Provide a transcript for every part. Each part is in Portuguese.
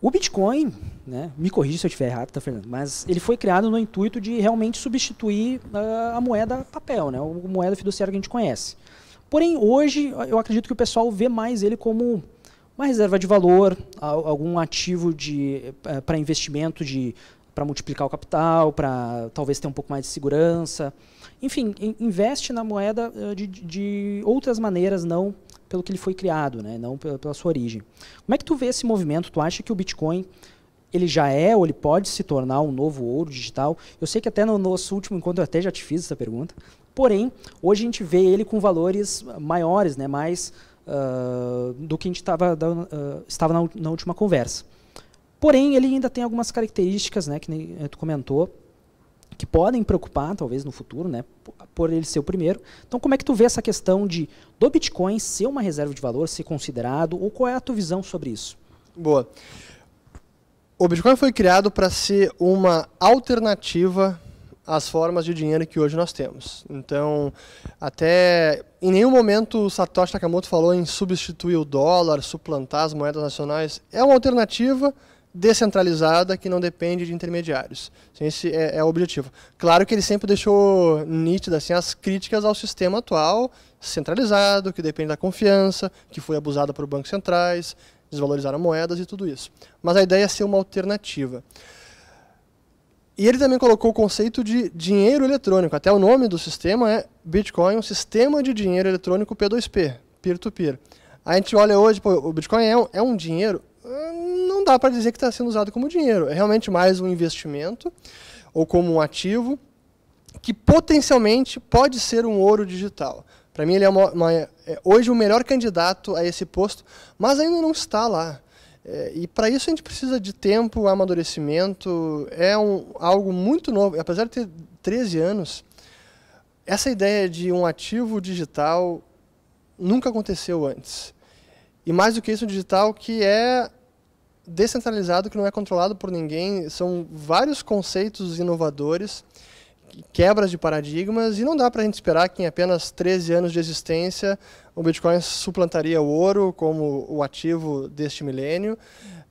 O Bitcoin, né, me corrija se eu estiver errado, tá, Fernando, mas ele foi criado no intuito de realmente substituir uh, a moeda papel, né, a moeda fiduciária que a gente conhece. Porém, hoje, eu acredito que o pessoal vê mais ele como uma reserva de valor, algum ativo de uh, eh, eh, para investimento, de para multiplicar o capital, para talvez ter um pouco mais de segurança. Enfim, investe na moeda ah, de, de outras maneiras, não pelo que ele foi criado, né? não pela sua origem. Como é que tu vê esse movimento? Tu acha que o Bitcoin ele já é ou ele pode se tornar um novo ouro digital? Eu sei que até no nosso último encontro eu até já te fiz essa pergunta. Porém, hoje a gente vê ele com valores maiores, né? mais uh, do que a gente tava, uh, estava na, na última conversa. Porém, ele ainda tem algumas características, né, que eh, tu comentou, que podem preocupar, talvez no futuro, né, por ele ser o primeiro. Então, como é que tu vê essa questão de do Bitcoin ser uma reserva de valor, ser considerado, ou qual é a tua visão sobre isso? Boa. O Bitcoin foi criado para ser uma alternativa às formas de dinheiro que hoje nós temos. Então, até em nenhum momento o Satoshi Nakamoto falou em substituir o dólar, suplantar as moedas nacionais. É uma alternativa descentralizada que não depende de intermediários. Assim, esse é, é, o objetivo. Claro que ele sempre deixou nítidas assim, as críticas ao sistema atual, centralizado, que depende da confiança, que foi abusada por bancos centrais, desvalorizaram moedas e tudo isso. Mas a ideia é ser uma alternativa. E ele também colocou o conceito de dinheiro eletrônico. Até o nome do sistema é Bitcoin, um sistema de dinheiro eletrônico P2P, peer-to-peer. -peer. A gente olha hoje, pô, o Bitcoin é um, é um dinheiro? Hum, dá para dizer que está sendo usado como dinheiro. É realmente mais um investimento ou como um ativo que potencialmente pode ser um ouro digital. Para mim, ele é, uma, uma, é, hoje o melhor candidato a esse posto, mas ainda não está lá. É, e para isso a gente precisa de tempo, amadurecimento, é um, algo muito novo. Apesar de ter 13 anos, essa ideia de um ativo digital nunca aconteceu antes. E mais do que isso, um digital que é descentralizado que não é controlado por ninguém. São vários conceitos inovadores, quebras de paradigmas, e não dá para a gente esperar que em apenas 13 anos de existência o Bitcoin suplantaria o ouro como o ativo deste milênio,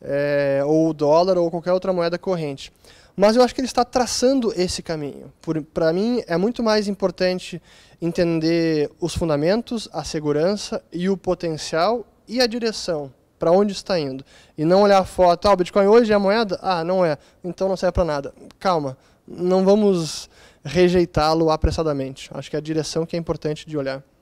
é, ou o dólar, ou qualquer outra moeda corrente. Mas eu acho que ele está traçando esse caminho. Para mim, é muito mais importante entender os fundamentos, a segurança e o potencial e a direção para onde está indo. E não olhar a foto, ah, o Bitcoin hoje é a moeda? Ah, não é. Então não serve para nada. Calma, não vamos rejeitá-lo apressadamente. Acho que é a direção que é importante de olhar.